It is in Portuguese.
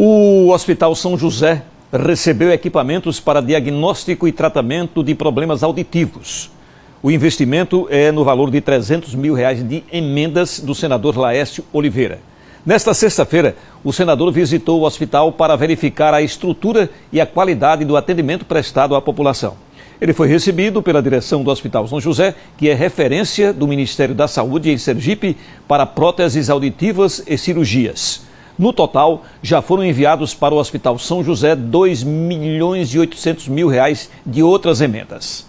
O Hospital São José recebeu equipamentos para diagnóstico e tratamento de problemas auditivos. O investimento é no valor de 300 mil reais de emendas do senador Laércio Oliveira. Nesta sexta-feira, o senador visitou o hospital para verificar a estrutura e a qualidade do atendimento prestado à população. Ele foi recebido pela direção do Hospital São José, que é referência do Ministério da Saúde em Sergipe para próteses auditivas e cirurgias. No total, já foram enviados para o Hospital São José 2 milhões e 800 mil reais de outras emendas.